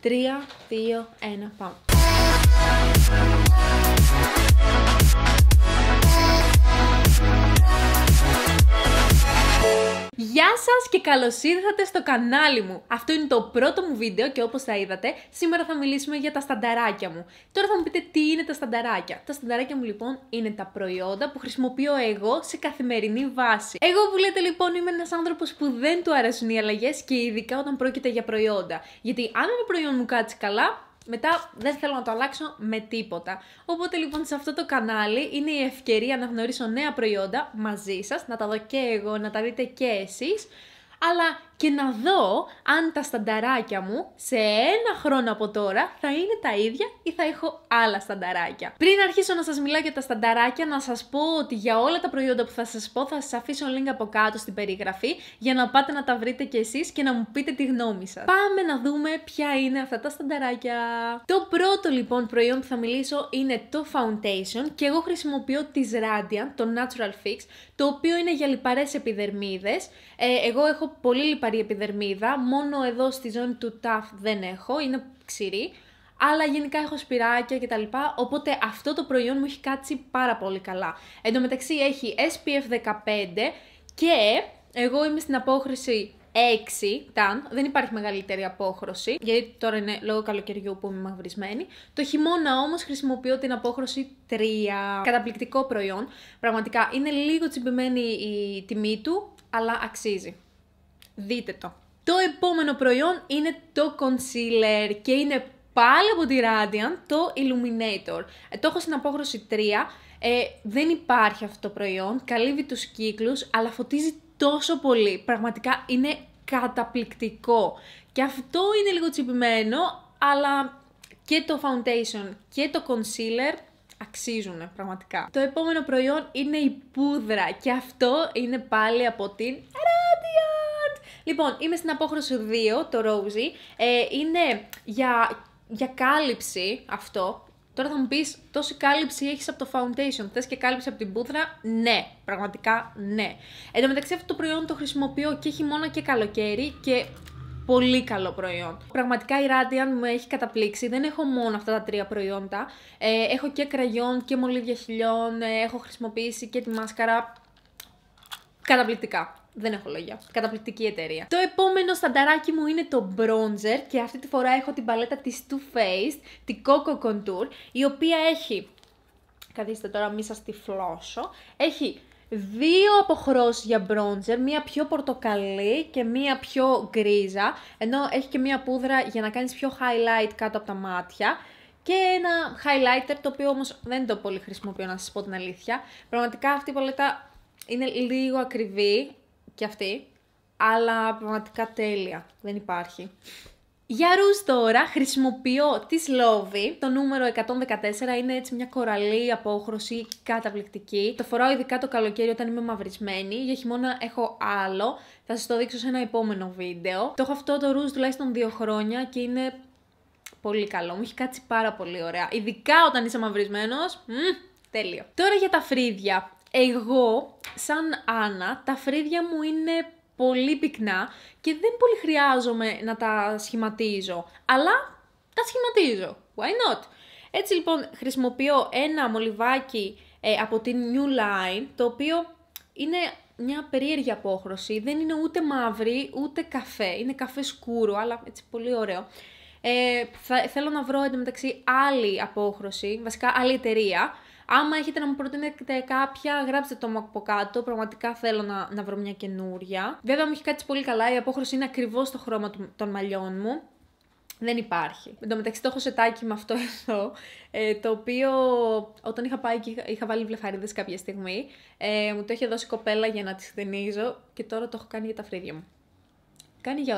3, 2, 1, πάμε. Γεια σας και καλώς ήρθατε στο κανάλι μου! Αυτό είναι το πρώτο μου βίντεο και όπως θα είδατε, σήμερα θα μιλήσουμε για τα στανταράκια μου. Τώρα θα μου πείτε τι είναι τα στανταράκια. Τα στανταράκια μου λοιπόν είναι τα προϊόντα που χρησιμοποιώ εγώ σε καθημερινή βάση. Εγώ που λέτε λοιπόν είμαι ένας άνθρωπος που δεν του αρέσουν οι αλλαγές και ειδικά όταν πρόκειται για προϊόντα. Γιατί αν ένα προϊόν μου κάτσει καλά, μετά δεν θέλω να το αλλάξω με τίποτα. Οπότε λοιπόν σε αυτό το κανάλι είναι η ευκαιρία να γνωρίσω νέα προϊόντα μαζί σας, να τα δω και εγώ, να τα δείτε και εσείς, αλλά και να δω αν τα στανταράκια μου σε ένα χρόνο από τώρα θα είναι τα ίδια ή θα έχω άλλα στανταράκια. Πριν αρχίσω να σας μιλάω για τα στανταράκια, να σας πω ότι για όλα τα προϊόντα που θα σας πω θα σας αφήσω link από κάτω στην περιγραφή για να πάτε να τα βρείτε κι εσείς και να μου πείτε τη γνώμη σας. Πάμε να δούμε ποια είναι αυτά τα στανταράκια. Το πρώτο λοιπόν προϊόν που θα μιλήσω είναι το foundation και εγώ χρησιμοποιώ της Radiant, το Natural Fix, το οποίο είναι για λιπαρές επιδερμίδες. Ε, εγώ έχω πολύ λιπαρές επιδερμίδα, μόνο εδώ στη ζώνη του ταφ δεν έχω, είναι ξηρή, αλλά γενικά έχω σπυράκια κτλ. Οπότε αυτό το προϊόν μου έχει κάτσει πάρα πολύ καλά. Εν έχει SPF 15 και εγώ είμαι στην απόχρωση 6 tan. δεν υπάρχει μεγαλύτερη απόχρωση, γιατί τώρα είναι λόγω καλοκαιριού που είμαι μαυρισμένη. Το χειμώνα όμως χρησιμοποιώ την απόχρωση 3. Καταπληκτικό προϊόν. Πραγματικά είναι λίγο τσιμπημένη η τιμή του, αλλά αξίζει δείτε το. Το επόμενο προϊόν είναι το concealer και είναι πάλι από τη Radiant το Illuminator. Ε, το έχω στην απόχρωση 3, ε, δεν υπάρχει αυτό το προϊόν, καλύβει τους κύκλους, αλλά φωτίζει τόσο πολύ. Πραγματικά είναι καταπληκτικό. Και αυτό είναι λίγο τσιπημένο, αλλά και το foundation και το concealer αξίζουν πραγματικά. Το επόμενο προϊόν είναι η πούδρα και αυτό είναι πάλι από την Λοιπόν, είμαι στην απόχρωση 2, το Rosie. Ε, είναι για, για κάλυψη αυτό. Τώρα θα μου πεις, τόση κάλυψη έχεις από το foundation. Θες και κάλυψη από την πούδρα. Ναι, πραγματικά ναι. Εν τω μεταξύ, αυτό το προϊόν το χρησιμοποιώ και μόνο και καλοκαίρι και πολύ καλό προϊόν. Πραγματικά η Radian μου έχει καταπλήξει. Δεν έχω μόνο αυτά τα τρία προϊόντα. Ε, έχω και κραγιόν και μολύβια χιλιών. Ε, έχω χρησιμοποιήσει και τη μάσκαρα. Καταπληκτικά. Δεν έχω λόγια. Καταπληκτική εταιρεία. Το επόμενο στανταράκι μου είναι το bronzer και αυτή τη φορά έχω την παλέτα της Too Faced, τη Coco Contour, η οποία έχει... Καθίστε τώρα μη σας τυφλώσω. Έχει δύο αποχρώσεις για bronzer, μία πιο πορτοκαλί και μία πιο γκρίζα, ενώ έχει και μία πούδρα για να κάνεις πιο highlight κάτω από τα μάτια και ένα highlighter το οποίο όμως δεν το πολύ χρησιμοποιώ να σας πω την αλήθεια. Πραγματικά αυτή η παλέτα είναι λίγο ακριβή και αυτή, αλλά πραγματικά τέλεια. Δεν υπάρχει. Για ρούς τώρα χρησιμοποιώ τη Σλόβη, Το νούμερο 114 είναι έτσι μια κοραλή απόχρωση καταπληκτική. Το φοράω ειδικά το καλοκαίρι όταν είμαι μαυρισμένη. Για χειμώνα έχω άλλο. Θα σας το δείξω σε ένα επόμενο βίντεο. Το έχω αυτό το ρούς τουλάχιστον δύο χρόνια και είναι πολύ καλό. Μου έχει κάτσει πάρα πολύ ωραία. Ειδικά όταν είσαι μαυρισμένος. Μ, τέλειο. Τώρα για τα φρύδια εγώ, σαν Άννα, τα φρύδια μου είναι πολύ πυκνά και δεν πολύ χρειάζομαι να τα σχηματίζω, αλλά τα σχηματίζω. Why not? Έτσι λοιπόν χρησιμοποιώ ένα μολυβάκι ε, από την New Line, το οποίο είναι μια περίεργη απόχρωση, δεν είναι ούτε μαύρη ούτε καφέ, είναι καφέ σκούρο, αλλά έτσι πολύ ωραίο. Ε, θα, θέλω να βρω εντωμεταξύ άλλη απόχρωση, βασικά άλλη εταιρεία, Άμα έχετε να μου προτείνετε κάποια, γράψτε το μου από κάτω. Πραγματικά θέλω να, να βρω μια καινούρια. Βέβαια μου έχει κάτι πολύ καλά. Η απόχρωση είναι ακριβώς το χρώμα των μαλλιών μου. Δεν υπάρχει. Εν τω μεταξύ το έχω σετάκι με αυτό εδώ, ε, το οποίο όταν είχα πάει και είχα, βάλει βλεφαρίδες κάποια στιγμή, ε, μου το είχε δώσει κοπέλα για να τις χτενίζω και τώρα το έχω κάνει για τα φρύδια μου κάνει για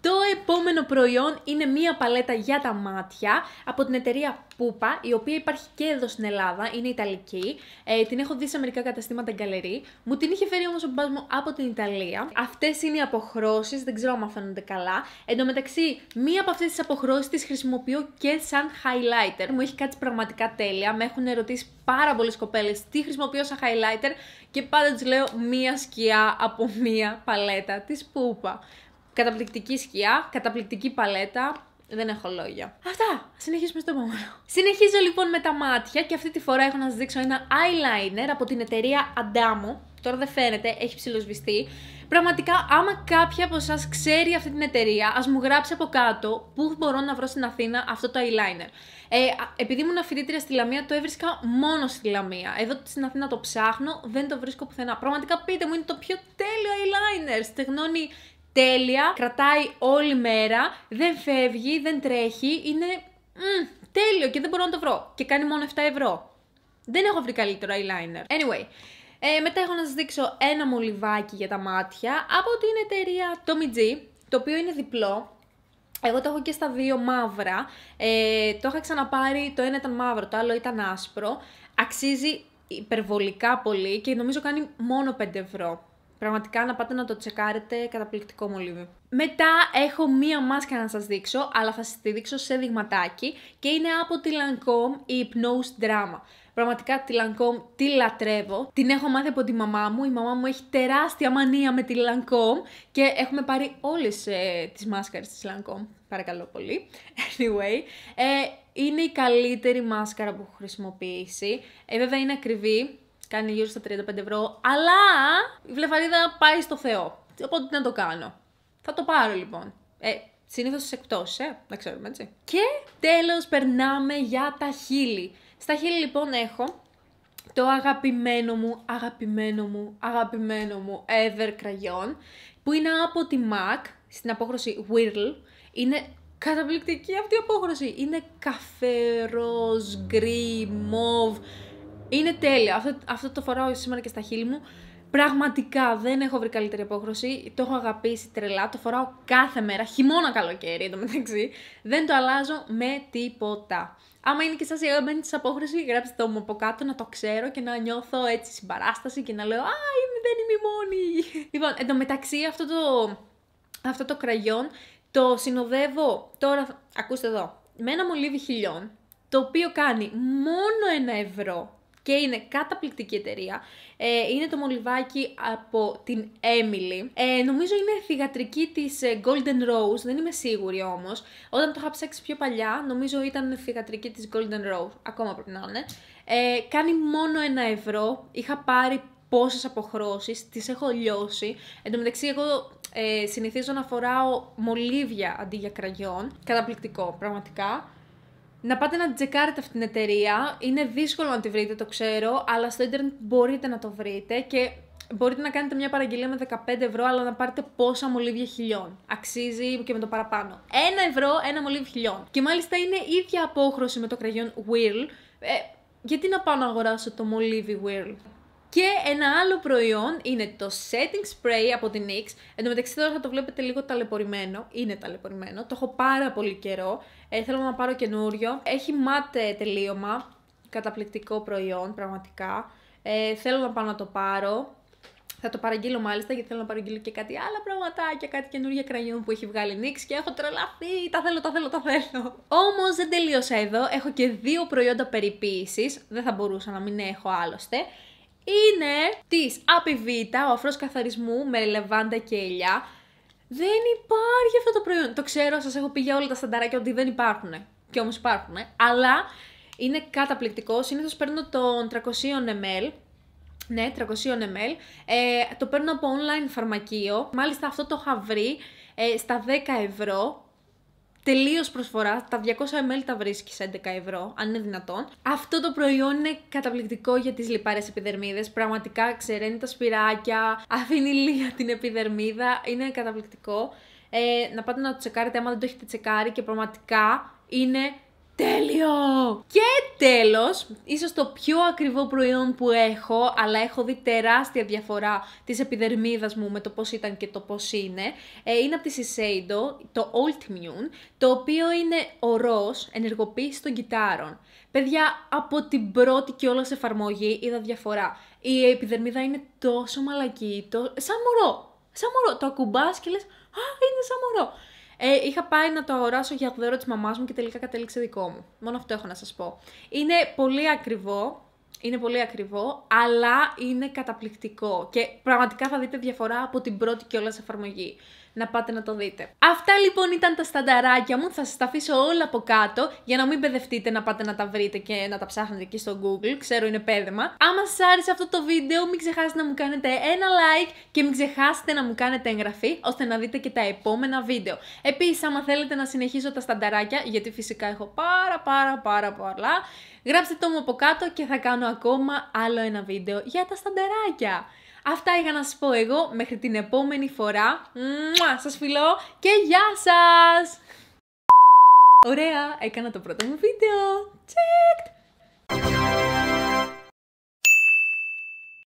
Το επόμενο προϊόν είναι μία παλέτα για τα μάτια από την εταιρεία Pupa, η οποία υπάρχει και εδώ στην Ελλάδα, είναι Ιταλική. Ε, την έχω δει σε μερικά καταστήματα γκαλερί. Μου την είχε φέρει όμως ο μπαμπάς από την Ιταλία. Αυτές είναι οι αποχρώσεις, δεν ξέρω αν φαίνονται καλά. Εν τω μεταξύ, μία από αυτές τις αποχρώσεις τις χρησιμοποιώ και σαν highlighter. Μου έχει κάτι πραγματικά τέλεια. Με έχουν ερωτήσει πάρα πολλές κοπέλες τι χρησιμοποιώ σαν highlighter και πάντα τους λέω μία σκιά από μία παλέτα της Πούπα. Καταπληκτική σκιά, καταπληκτική παλέτα. Δεν έχω λόγια. Αυτά! Συνεχίζουμε στο επόμενο. Συνεχίζω λοιπόν με τα μάτια και αυτή τη φορά έχω να σας δείξω ένα eyeliner από την εταιρεία Adamo. Τώρα δεν φαίνεται, έχει ψηλοσβηστεί. Πραγματικά, άμα κάποια από εσάς ξέρει αυτή την εταιρεία, ας μου γράψει από κάτω πού μπορώ να βρω στην Αθήνα αυτό το eyeliner. Ε, επειδή ήμουν φοιτήτρια στη Λαμία, το έβρισκα μόνο στη Λαμία. Εδώ στην Αθήνα το ψάχνω, δεν το βρίσκω πουθενά. Πραγματικά πείτε μου, είναι το πιο τέλειο eyeliner. Στεγνώνει τέλεια, κρατάει όλη μέρα, δεν φεύγει, δεν τρέχει, είναι μ, τέλειο και δεν μπορώ να το βρω. Και κάνει μόνο 7 ευρώ. Δεν έχω βρει καλύτερο eyeliner. Anyway, ε, μετά έχω να σας δείξω ένα μολυβάκι για τα μάτια από την εταιρεία Tommy G, το οποίο είναι διπλό. Εγώ το έχω και στα δύο μαύρα, ε, το είχα ξαναπάρει, το ένα ήταν μαύρο, το άλλο ήταν άσπρο. Αξίζει υπερβολικά πολύ και νομίζω κάνει μόνο 5 ευρώ. Πραγματικά να πάτε να το τσεκάρετε, καταπληκτικό μολύβι. Μετά έχω μία μάσκα να σας δείξω, αλλά θα σας τη δείξω σε δειγματάκι και είναι από τη Lancome η Hypnose Drama. Πραγματικά τη Lancome τη λατρεύω. Την έχω μάθει από τη μαμά μου. Η μαμά μου έχει τεράστια μανία με τη Lancome και έχουμε πάρει όλες ε, τις μάσκαρες της Lancome. Παρακαλώ πολύ. Anyway, ε, είναι η καλύτερη μάσκαρα που έχω χρησιμοποιήσει. Ε, βέβαια είναι ακριβή, κάνει γύρω στα 35 ευρώ, αλλά η βλεφαρίδα πάει στο Θεό. Οπότε να το κάνω. Θα το πάρω λοιπόν. Ε, Συνήθως σε εκπτώσεις, ε, να ξέρουμε έτσι. Και τέλος, περνάμε για τα χείλη. Στα χείλη λοιπόν έχω το αγαπημένο μου, αγαπημένο μου, αγαπημένο μου Ever Crayon, που είναι από τη MAC, στην απόχρωση Whirl. Είναι καταπληκτική αυτή η απόχρωση. Είναι ροζ, γκρι, μοβ, είναι τέλειο. Αυτό, αυτό το φοράω σήμερα και στα χείλη μου. Πραγματικά δεν έχω βρει καλύτερη απόχρωση. Το έχω αγαπήσει τρελά. Το φοράω κάθε μέρα. Χειμώνα καλοκαίρι μεταξύ. Δεν το αλλάζω με τίποτα. Άμα είναι και σας η αγαπημένη τη απόχρωση, γράψτε το μου από κάτω να το ξέρω και να νιώθω έτσι συμπαράσταση και να λέω Α, είμαι, δεν είμαι μόνη. Λοιπόν, εντωμεταξύ αυτό το, αυτό το κραγιόν το συνοδεύω τώρα. Ακούστε εδώ. Με ένα μολύβι χιλιών το οποίο κάνει μόνο ένα ευρώ και είναι καταπληκτική εταιρεία. Ε, είναι το μολυβάκι από την Emily. Ε, νομίζω είναι θηγατρική της ε, Golden Rose, δεν είμαι σίγουρη όμως. Όταν το είχα ψάξει πιο παλιά, νομίζω ήταν θηγατρική της Golden Rose, ακόμα πρέπει να είναι. Ε, κάνει μόνο ένα ευρώ, είχα πάρει πόσες αποχρώσεις, τις έχω λιώσει. Εν τω μεταξύ εγώ ε, συνηθίζω να φοράω μολύβια αντί για κραγιόν. Καταπληκτικό, πραγματικά να πάτε να τσεκάρετε αυτήν την εταιρεία. Είναι δύσκολο να τη βρείτε, το ξέρω, αλλά στο ίντερνετ μπορείτε να το βρείτε και μπορείτε να κάνετε μια παραγγελία με 15 ευρώ, αλλά να πάρετε πόσα μολύβια χιλιών. Αξίζει και με το παραπάνω. Ένα ευρώ, ένα μολύβι χιλιών. Και μάλιστα είναι ίδια απόχρωση με το κραγιόν Whirl. Ε, γιατί να πάω να αγοράσω το μολύβι Whirl. Και ένα άλλο προϊόν είναι το setting spray από την NYX. Εν τω μεταξύ τώρα θα το βλέπετε λίγο ταλαιπωρημένο. Είναι ταλαιπωρημένο. Το έχω πάρα πολύ καιρό. Ε, θέλω να πάρω καινούριο. Έχει μάτε τελείωμα. Καταπληκτικό προϊόν, πραγματικά. Ε, θέλω να πάω να το πάρω. Θα το παραγγείλω μάλιστα γιατί θέλω να παραγγείλω και κάτι άλλα πραγματάκια, κάτι καινούργια κραγιόν που έχει βγάλει Νίξ και έχω τρελαθεί. Τα θέλω, τα θέλω, τα θέλω. Όμως δεν τελείωσα εδώ. Έχω και δύο προϊόντα περιποίησης. Δεν θα μπορούσα να μην έχω άλλωστε. Είναι της Apivita, ο αφρός καθαρισμού με λεβάντα και ελιά. Δεν υπάρχει αυτό το προϊόν. Το ξέρω, σας έχω πει για όλα τα στανταράκια ότι δεν υπάρχουν. Και όμως υπάρχουν. Αλλά είναι καταπληκτικό. Συνήθως παίρνω τον 300 ml. Ναι, 300 ml. Ε, το παίρνω από online φαρμακείο. Μάλιστα αυτό το είχα βρει ε, στα 10 ευρώ Τελείως προσφορά. Τα 200 ml τα βρίσκεις 11 ευρώ, αν είναι δυνατόν. Αυτό το προϊόν είναι καταπληκτικό για τις λιπαρές επιδερμίδες. Πραγματικά ξεραίνει τα σπυράκια, αφήνει λίγα την επιδερμίδα. Είναι καταπληκτικό. Ε, να πάτε να το τσεκάρετε άμα δεν το έχετε τσεκάρει και πραγματικά είναι Τέλειο! Και τέλος, ίσως το πιο ακριβό προϊόν που έχω, αλλά έχω δει τεράστια διαφορά της επιδερμίδας μου με το πώς ήταν και το πώς είναι, ε, είναι από τη Shiseido, το Mune, το οποίο είναι ορό ενεργοποίηση των κυτάρων. Παιδιά, από την πρώτη και όλας σε εφαρμογή είδα διαφορά. Η επιδερμίδα είναι τόσο μαλακή, το... σαν μωρό. Σαν μωρό. Το ακουμπάς και λες, Α, είναι σαν μωρό. Ε, είχα πάει να το αγοράσω για δώρο της μαμάς μου και τελικά κατέληξε δικό μου. Μόνο αυτό έχω να σας πω. Είναι πολύ ακριβό. Είναι πολύ ακριβό, αλλά είναι καταπληκτικό και πραγματικά θα δείτε διαφορά από την πρώτη κιόλα εφαρμογή να πάτε να το δείτε. Αυτά λοιπόν ήταν τα στανταράκια μου, θα σας τα αφήσω όλα από κάτω για να μην μπεδευτείτε να πάτε να τα βρείτε και να τα ψάχνετε εκεί στο Google, ξέρω είναι πέδεμα. Άμα σας άρεσε αυτό το βίντεο μην ξεχάσετε να μου κάνετε ένα like και μην ξεχάσετε να μου κάνετε εγγραφή ώστε να δείτε και τα επόμενα βίντεο. Επίσης, άμα θέλετε να συνεχίσω τα στανταράκια γιατί φυσικά έχω πάρα πάρα πάρα πολλά γράψτε το μου από κάτω και θα κάνω ακόμα άλλο ένα βίντεο για τα στανταράκια. Αυτά είχα να σας πω εγώ μέχρι την επόμενη φορά. Μουα, σας φιλώ και γεια σας! Ωραία, έκανα το πρώτο μου βίντεο.